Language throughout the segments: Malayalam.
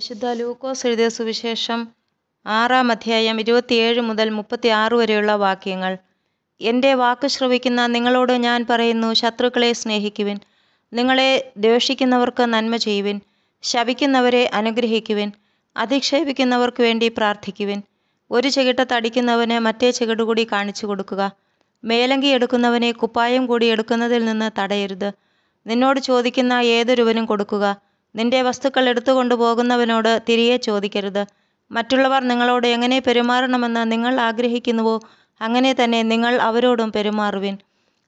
വിശുദ്ധ ലൂക്കോസ് എഴുതിയ സുവിശേഷം ആറാം അധ്യായം ഇരുപത്തിയേഴ് മുതൽ ആറ് വരെയുള്ള വാക്യങ്ങൾ എൻ്റെ വാക്ക് ശ്രവിക്കുന്ന നിങ്ങളോട് ഞാൻ പറയുന്നു ശത്രുക്കളെ സ്നേഹിക്കുവിൻ നിങ്ങളെ ദ്വേഷിക്കുന്നവർക്ക് നന്മ ചെയ്യുവിൻ ശപിക്കുന്നവരെ അനുഗ്രഹിക്കുവിൻ അധിക്ഷേപിക്കുന്നവർക്ക് വേണ്ടി പ്രാർത്ഥിക്കുവിൻ ഒരു ചെകിട്ട തടിക്കുന്നവന് മറ്റേ ചെകിട് കൂടി കാണിച്ചു കൊടുക്കുക മേലങ്കി എടുക്കുന്നവനെ കുപ്പായം കൂടി എടുക്കുന്നതിൽ നിന്ന് തടയരുത് നിന്നോട് ചോദിക്കുന്ന ഏതൊരുവനും കൊടുക്കുക നിന്റെ വസ്തുക്കൾ എടുത്തു കൊണ്ടുപോകുന്നവനോട് തിരികെ ചോദിക്കരുത് മറ്റുള്ളവർ നിങ്ങളോട് എങ്ങനെ പെരുമാറണമെന്ന് നിങ്ങൾ ആഗ്രഹിക്കുന്നുവോ അങ്ങനെ തന്നെ നിങ്ങൾ അവരോടും പെരുമാറുവിൻ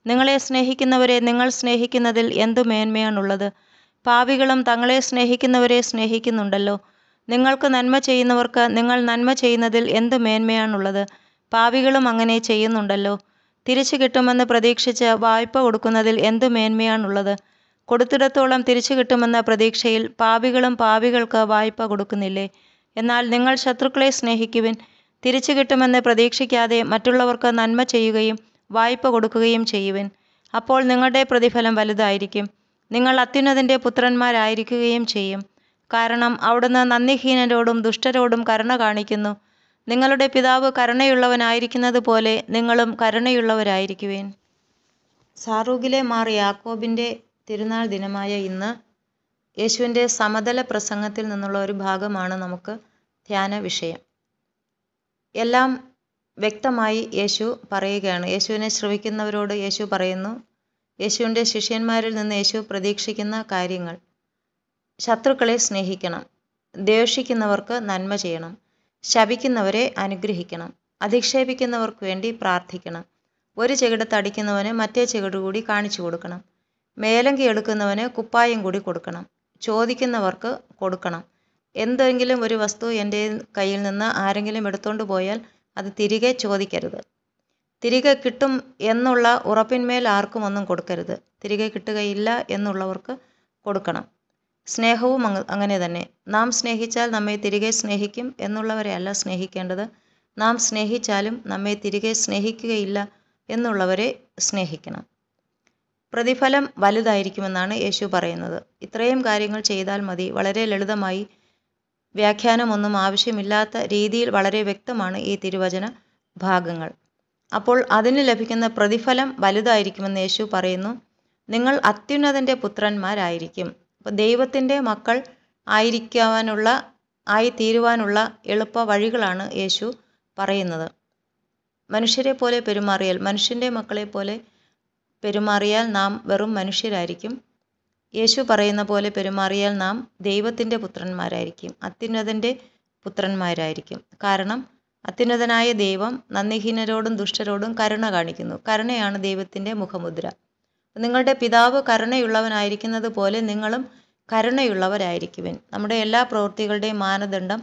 നിങ്ങളെ സ്നേഹിക്കുന്നവരെ നിങ്ങൾ സ്നേഹിക്കുന്നതിൽ എന്തു മേന്മയാണുള്ളത് പാവികളും തങ്ങളെ സ്നേഹിക്കുന്നവരെ സ്നേഹിക്കുന്നുണ്ടല്ലോ നിങ്ങൾക്ക് നന്മ ചെയ്യുന്നവർക്ക് നിങ്ങൾ നന്മ ചെയ്യുന്നതിൽ എന്ത് മേന്മയാണുള്ളത് പാവികളും അങ്ങനെ ചെയ്യുന്നുണ്ടല്ലോ തിരിച്ചു കിട്ടുമെന്ന് പ്രതീക്ഷിച്ച് വായ്പ കൊടുക്കുന്നതിൽ എന്തു മേന്മയാണുള്ളത് കൊടുത്തിടത്തോളം തിരിച്ചു കിട്ടുമെന്ന പ്രതീക്ഷയിൽ പാപികളും പാപികൾക്ക് വായ്പ കൊടുക്കുന്നില്ലേ എന്നാൽ നിങ്ങൾ ശത്രുക്കളെ സ്നേഹിക്കുവിൻ തിരിച്ചു കിട്ടുമെന്ന് പ്രതീക്ഷിക്കാതെ മറ്റുള്ളവർക്ക് നന്മ ചെയ്യുകയും വായ്പ കൊടുക്കുകയും ചെയ്യുവിൻ അപ്പോൾ നിങ്ങളുടെ പ്രതിഫലം വലുതായിരിക്കും നിങ്ങൾ അത്യുന്നതിൻ്റെ പുത്രന്മാരായിരിക്കുകയും ചെയ്യും കാരണം അവിടുന്ന് നന്ദിഹീനരോടും ദുഷ്ടരോടും കരുണ കാണിക്കുന്നു നിങ്ങളുടെ പിതാവ് കരുണയുള്ളവനായിരിക്കുന്നത് പോലെ നിങ്ങളും കരുണയുള്ളവരായിരിക്കുവേൻ സാറൂഖിലെ മാർ യാക്കോബിൻ്റെ തിരുനാൾ ദിനമായ ഇന്ന് യേശുവിൻ്റെ സമതല പ്രസംഗത്തിൽ നിന്നുള്ള ഒരു ഭാഗമാണ് നമുക്ക് ധ്യാന വിഷയം എല്ലാം വ്യക്തമായി യേശു പറയുകയാണ് യേശുവിനെ ശ്രവിക്കുന്നവരോട് യേശു പറയുന്നു യേശുവിൻ്റെ ശിഷ്യന്മാരിൽ നിന്ന് യേശു പ്രതീക്ഷിക്കുന്ന കാര്യങ്ങൾ ശത്രുക്കളെ സ്നേഹിക്കണം ദേഷിക്കുന്നവർക്ക് നന്മ ചെയ്യണം ശപിക്കുന്നവരെ അനുഗ്രഹിക്കണം അധിക്ഷേപിക്കുന്നവർക്ക് വേണ്ടി പ്രാർത്ഥിക്കണം ഒരു ചെകിട് തടിക്കുന്നവന് മറ്റേ ചെകിട് കൂടി കാണിച്ചു കൊടുക്കണം മേലങ്കി എടുക്കുന്നവന് കുപ്പായം കൂടി കൊടുക്കണം ചോദിക്കുന്നവർക്ക് കൊടുക്കണം എന്തെങ്കിലും ഒരു വസ്തു എൻ്റെ കയ്യിൽ നിന്ന് ആരെങ്കിലും എടുത്തുകൊണ്ട് പോയാൽ അത് തിരികെ ചോദിക്കരുത് തിരികെ കിട്ടും എന്നുള്ള ഉറപ്പിന്മേൽ ആർക്കും ഒന്നും കൊടുക്കരുത് തിരികെ കിട്ടുകയില്ല എന്നുള്ളവർക്ക് കൊടുക്കണം സ്നേഹവും അങ്ങനെ തന്നെ നാം സ്നേഹിച്ചാൽ നമ്മെ തിരികെ സ്നേഹിക്കും എന്നുള്ളവരെ അല്ല സ്നേഹിക്കേണ്ടത് നാം സ്നേഹിച്ചാലും നമ്മെ തിരികെ സ്നേഹിക്കുകയില്ല എന്നുള്ളവരെ സ്നേഹിക്കണം പ്രതിഫലം വലുതായിരിക്കുമെന്നാണ് യേശു പറയുന്നത് ഇത്രയും കാര്യങ്ങൾ ചെയ്താൽ മതി വളരെ ലളിതമായി വ്യാഖ്യാനമൊന്നും ആവശ്യമില്ലാത്ത രീതിയിൽ വളരെ വ്യക്തമാണ് ഈ തിരുവചന ഭാഗങ്ങൾ അപ്പോൾ അതിന് ലഭിക്കുന്ന പ്രതിഫലം വലുതായിരിക്കുമെന്ന് യേശു പറയുന്നു നിങ്ങൾ അത്യുന്നതൻ്റെ പുത്രന്മാരായിരിക്കും അപ്പോൾ ദൈവത്തിൻ്റെ മക്കൾ ആയിരിക്കാനുള്ള ആയി തീരുവാനുള്ള എളുപ്പ വഴികളാണ് യേശു പറയുന്നത് മനുഷ്യരെ പോലെ പെരുമാറിയാൽ മനുഷ്യൻ്റെ മക്കളെ പോലെ പെരുമാറിയാൽ നാം വെറും മനുഷ്യരായിരിക്കും യേശു പറയുന്ന പോലെ പെരുമാറിയാൽ നാം ദൈവത്തിൻ്റെ പുത്രന്മാരായിരിക്കും അത്യുന്നതൻ്റെ പുത്രന്മാരായിരിക്കും കാരണം അത്യുന്നതനായ ദൈവം നന്ദിഹീനരോടും ദുഷ്ടരോടും കരുണ കാണിക്കുന്നു കരുണയാണ് ദൈവത്തിൻ്റെ മുഖമുദ്ര നിങ്ങളുടെ പിതാവ് കരുണയുള്ളവനായിരിക്കുന്നത് പോലെ നിങ്ങളും കരുണയുള്ളവരായിരിക്കുവിൻ നമ്മുടെ എല്ലാ പ്രവൃത്തികളുടെയും മാനദണ്ഡം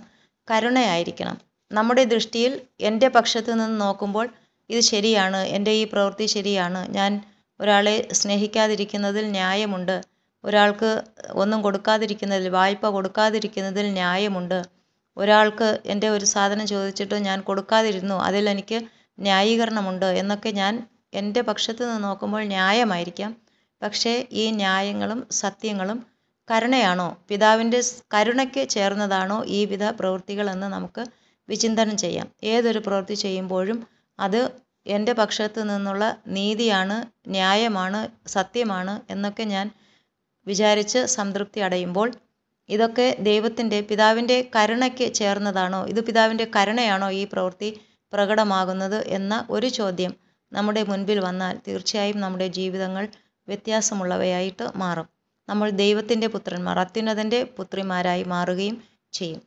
കരുണയായിരിക്കണം നമ്മുടെ ദൃഷ്ടിയിൽ എൻ്റെ പക്ഷത്ത് നിന്ന് നോക്കുമ്പോൾ ഇത് ശരിയാണ് എൻ്റെ ഈ പ്രവൃത്തി ശരിയാണ് ഞാൻ ഒരാളെ സ്നേഹിക്കാതിരിക്കുന്നതിൽ ന്യായമുണ്ട് ഒരാൾക്ക് ഒന്നും കൊടുക്കാതിരിക്കുന്നതിൽ വായ്പ കൊടുക്കാതിരിക്കുന്നതിൽ ന്യായമുണ്ട് ഒരാൾക്ക് എൻ്റെ ഒരു സാധനം ചോദിച്ചിട്ട് ഞാൻ കൊടുക്കാതിരുന്നു അതിലെനിക്ക് ന്യായീകരണമുണ്ട് എന്നൊക്കെ ഞാൻ എൻ്റെ പക്ഷത്ത് നിന്ന് നോക്കുമ്പോൾ ന്യായമായിരിക്കാം പക്ഷേ ഈ ന്യായങ്ങളും സത്യങ്ങളും കരുണയാണോ പിതാവിൻ്റെ കരുണയ്ക്ക് ചേർന്നതാണോ ഈ വിധ പ്രവൃത്തികളെന്ന് നമുക്ക് വിചിന്തനം ചെയ്യാം ഏതൊരു പ്രവൃത്തി ചെയ്യുമ്പോഴും അത് എൻ്റെ പക്ഷത്ത് നിന്നുള്ള നീതിയാണ് ന്യായമാണ് സത്യമാണ് എന്നൊക്കെ ഞാൻ വിചാരിച്ച് സംതൃപ്തി അടയുമ്പോൾ ഇതൊക്കെ ദൈവത്തിൻ്റെ പിതാവിൻ്റെ കരുണയ്ക്ക് ചേർന്നതാണോ ഇത് പിതാവിൻ്റെ കരുണയാണോ ഈ പ്രവൃത്തി പ്രകടമാകുന്നത് എന്ന ഒരു ചോദ്യം നമ്മുടെ മുൻപിൽ വന്നാൽ തീർച്ചയായും നമ്മുടെ ജീവിതങ്ങൾ വ്യത്യാസമുള്ളവയായിട്ട് മാറും നമ്മൾ ദൈവത്തിൻ്റെ പുത്രന്മാർ അത്യുന്നതൻ്റെ പുത്രിമാരായി മാറുകയും ചെയ്യും